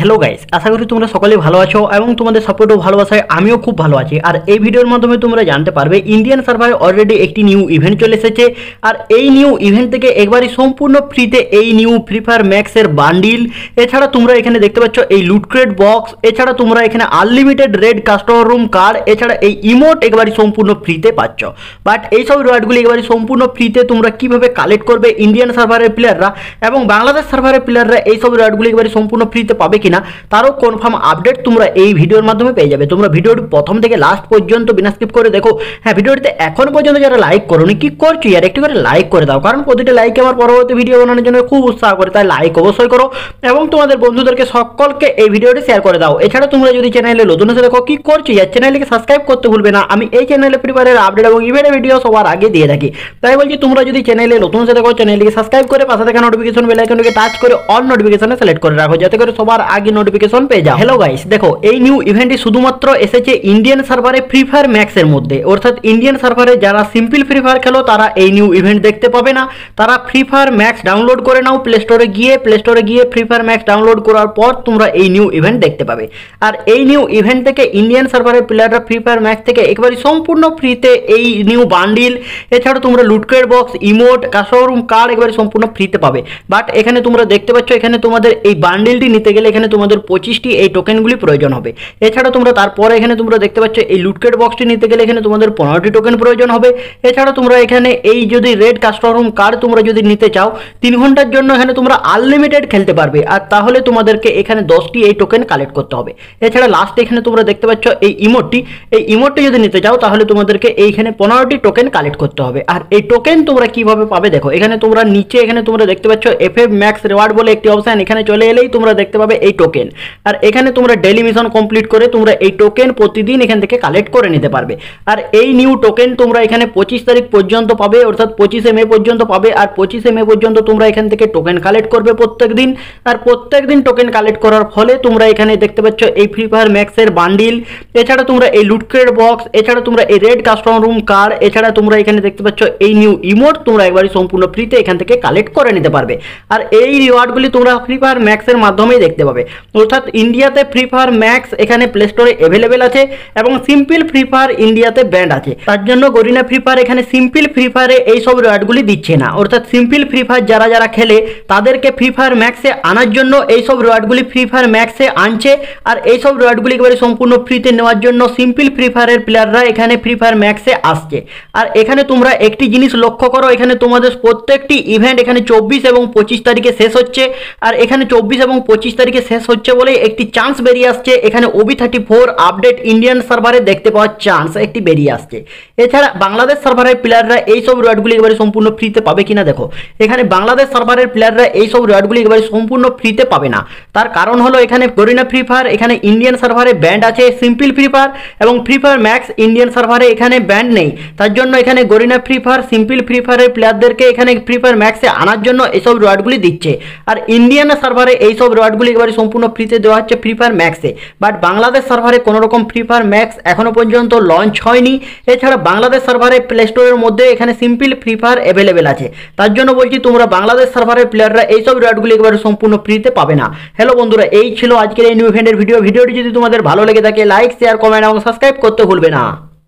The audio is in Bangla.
হ্যালো গাইস আশা করি তোমরা সকলে ভালো আছো এবং তোমাদের সাপোর্টও ভালোবাসায় আমিও খুব ভালো আছি আর এই ভিডিওর মাধ্যমে তোমরা জানতে পারবে ইন্ডিয়ান সার্ভারে অলরেডি একটি নিউ ইভেন্ট চলে এসেছে আর এই নিউ ইভেন্ট থেকে একবারই সম্পূর্ণ ফ্রিতে এই নিউ ফ্রি ফায়ার ম্যাক্সের বান্ডিল এছাড়া তোমরা এখানে দেখতে পাচ্ছ এই লুটক্রেট বক্স এছাড়া তোমরা এখানে unlimited red customer room card এছাড়া এই ইমোট একবারই সম্পূর্ণ ফ্রিতে পাচ্ছ বাট এইসব রিওয়ার্ডগুলি একবারই সম্পূর্ণ ফ্রিতে তোমরা কিভাবে কালেক্ট করবে ইন্ডিয়ান সার্ভারের প্লেয়াররা এবং বাংলাদেশ সার্ভারের প্লেয়াররা এইসব রিওয়ার্ডগুলি একবারই সম্পূর্ণ ফ্রিতে পাবে কি কিনা তারও কনফার্ম আপডেট তোমরা এই ভিডিওর মাধ্যমে পেয়ে যাবে তোমরা ভিডিওটি প্রথম থেকে লাস্ট পর্যন্ত বিনা স্কিপ করে দেখো হ্যাঁ ভিডিওটিতে এখন পর্যন্ত যারা লাইক করোনি কি করছো ইয়ার একটি করে লাইক করে দাও কারণ প্রতিটা লাইক আমার পরবর্তী ভিডিও বানানোর জন্য খুব উৎসাহ করে তাই লাইক অবশ্যই করো এবং তোমাদের বন্ধুদেরকে সকলকে এই ভিডিওটি শেয়ার করে দাও এছাড়া তোমরা যদি চ্যানেলে নতুন এসে দেখো কি করছো ইয়ার চ্যানেলকে সাবস্ক্রাইব করতে ভুলবে না আমি এই চ্যানেলে ফ্রি আপডেট এবং ইভেন্টের ভিডিও সবার আগে দিয়ে থাকি তাই বলছি তোমরা যদি চ্যানেলে নতুন এসে দেখো চ্যানেলকে সাবস্ক্রাইব করে পাশে থাকা নোটিফিকেশন বেলাইকনটিকে টাচ করে অন নোটিফিকেশনে সিলেক্ট করে রাখো যাতে করে সবার আগে আগে নোটিফিকেশন পেয়ে যাও হ্যালো গাইস দেখো এই নিউ ইভেন্টটি শুধুমাত্র এসেছে ইন্ডিয়ান সার্ভারে ফ্রি ফায়ার এর মধ্যে অর্থাৎ ইন্ডিয়ান সার্ভারে যারা সিম্পল ফ্রি ফায়ার খেলো তারা এই নিউ ইভেন্ট দেখতে পাবে না তারা ফ্রি ফায়ার ম্যাক্স ডাউনলোড করে নাও প্লে স্টোরে গিয়ে প্লে স্টোরে গিয়ে ফ্রি ফায়ার ম্যাক্স ডাউনলোড করার পর তোমরা এই নিউ ইভেন্ট দেখতে পাবে আর এই নিউ ইভেন্ট থেকে ইন্ডিয়ান সার্ভারের প্লেয়াররা ফ্রি ফায়ার ম্যাক্স থেকে একবারই সম্পূর্ণ ফ্রিতে এই নিউ বান্ডিল এছাড়া তোমরা লুটকের বক্স ইমোট কাশোরুম কার্ড একবারে সম্পূর্ণ ফ্রিতে পাবে বাট এখানে তোমরা দেখতে পাচ্ছ এখানে তোমাদের এই বান্ডিলটি নিতে গেলে এখানে তোমাদের পঁচিশটি এই টোকেনগুলি প্রয়োজন হবে এছাড়া তোমরা তারপরে এখানে তোমরা দেখতে পাচ্ছ এই লুটকেট বক্সটি নিতে গেলে এখানে তোমাদের পনেরোটি টোকেন প্রয়োজন হবে এছাড়া তোমরা এখানে এই যদি রেড কাস্টমার কার্ড তোমরা যদি নিতে চাও তিন ঘন্টার জন্য এখানে তোমরা আনলিমিটেড খেলতে পারবে আর তাহলে তোমাদেরকে এখানে দশটি এই টোকেন কালেক্ট করতে হবে এছাড়া লাস্ট এখানে তোমরা দেখতে পাচ্ছ এই ইমোটটি এই ইমোটটি যদি নিতে চাও তাহলে তোমাদেরকে এইখানে পনেরোটি টোকেন কালেক্ট করতে হবে আর এই টোকেন তোমরা কিভাবে পাবে দেখো এখানে তোমরা নিচে এখানে তোমরা দেখতে পাচ্ছ এফ এফ ম্যাক্স রেওয়ার্ড বলে একটি অপশান এখানে চলে এলেই তোমরা দেখতে পাবে এই টোকেন আর এখানে তোমরা ডেলি মিশন কমপ্লিট করে তোমরা এই টোকেন প্রতিদিন এখান থেকে কালেক্ট করে নিতে পারবে আর এই নিউ টোকেন তোমরা এখানে পঁচিশ তারিখ পর্যন্ত পাবে অর্থাৎ পঁচিশে মে পর্যন্ত পাবে আর পঁচিশে মে পর্যন্ত তোমরা এখান থেকে টোকেন কালেক্ট করবে প্রত্যেক দিন আর প্রত্যেক দিন টোকেন কালেক্ট করার ফলে তোমরা এখানে দেখতে পাচ্ছ এই ফ্রি ফায়ার ম্যাক্সের বান্ডিল এছাড়া তোমরা এই লুটক্রেড বক্স এছাড়া তোমরা এই রেড কাস্টম রুম কার্ড এছাড়া তোমরা এখানে দেখতে পাচ্ছ এই নিউ ইমোট তোমরা একবারই সম্পূর্ণ ফ্রিতে এখান থেকে কালেক্ট করে নিতে পারবে আর এই রিওয়ার্ডগুলি তোমরা ফ্রি ফায়ার ম্যাক্সের মাধ্যমেই দেখতে পাবে অর্থাৎ ইন্ডিয়াতে ফ্রি ফায়ার ম্যাক্স এখানে প্লে স্টোরে অ্যাভেলেবেল আছে এবং সিম্পল ফ্রি ফায়ার ইন্ডিয়াতে ব্যান্ড আছে তার জন্য গরিনা ফ্রি ফায়ার এখানে সিম্পল ফ্রি ফায়ারে এই সব রয়ডগুলি দিচ্ছে না অর্থাৎ সিম্পল ফ্রি ফায়ার যারা যারা খেলে তাদেরকে ফ্রি ফায়ার ম্যাক্সে আনার জন্য এই সব রয়ডগুলি ফ্রি ফায়ার ম্যাক্সে আনছে আর এই সব রয়ডগুলি একেবারে সম্পূর্ণ ফ্রিতে নেওয়ার জন্য সিম্পল ফ্রি ফায়ারের প্লেয়াররা এখানে ফ্রি ফায়ার ম্যাক্সে আসছে আর এখানে তোমরা একটি জিনিস লক্ষ্য করো এখানে তোমাদের প্রত্যেকটি ইভেন্ট এখানে চব্বিশ এবং পঁচিশ তারিখে শেষ হচ্ছে আর এখানে চব্বিশ এবং পঁচিশ তারিখে শেষ শেষ হচ্ছে বলে একটি চান্স বেরিয়ে আসছে এখানে OB thirty four update Indian সার্ভারে দেখতে পাওয়ার চান্স একটি বেরিয়ে আসছে এছাড়া বাংলাদেশ সার্ভারের প্লেয়াররা এই সব রিওয়ার্ডগুলি এবারে সম্পূর্ণ ফ্রিতে পাবে কিনা দেখো এখানে বাংলাদেশ সার্ভারের প্লেয়াররা এইসব রিওয়ার্ডগুলি এবারে সম্পূর্ণ ফ্রিতে পাবে না তার কারণ হলো এখানে করিনা ফ্রি ফায়ার এখানে ইন্ডিয়ান সার্ভারে ব্যান্ড আছে সিম্পল ফ্রি ফায়ার এবং ফ্রি ফায়ার ম্যাক্স ইন্ডিয়ান সার্ভারে এখানে ব্যান্ড নেই তার জন্য এখানে Garena free fire simple free ফায়ারের প্লেয়ারদেরকে এখানে ফ্রি ফায়ার ম্যাক্সে আনার জন্য এসব রিওয়ার্ডগুলি দিচ্ছে আর ইন্ডিয়ান সার্ভারে এইসব রিওয়ার্ডগুলি এবারে সম্পূর্ণ ফ্রিতে দেওয়া হচ্ছে ফ্রি ফায়ার ম্যাক্সে বাট বাংলাদেশ সার্ভারে কোনো রকম ফ্রি ফায়ার ম্যাক্স এখনও পর্যন্ত লঞ্চ হয়নি এছাড়া বাংলাদেশ সার্ভারে প্লে স্টোরের মধ্যে এখানে সিম্পল ফ্রি ফায়ার অ্যাভেলেবেল আছে তার জন্য বলছি তোমরা বাংলাদেশ সার্ভারের প্লেয়াররা এইসব রেটগুলি একবারে সম্পূর্ণ ফ্রিতে পাবে না হ্যালো বন্ধুরা এই ছিল আজকের এই নিউ ইভেন্টের ভিডিও ভিডিওটি যদি তোমাদের ভালো লেগে থাকে লাইক শেয়ার কমেন্ট এবং সাবস্ক্রাইব করতে ভুলবে না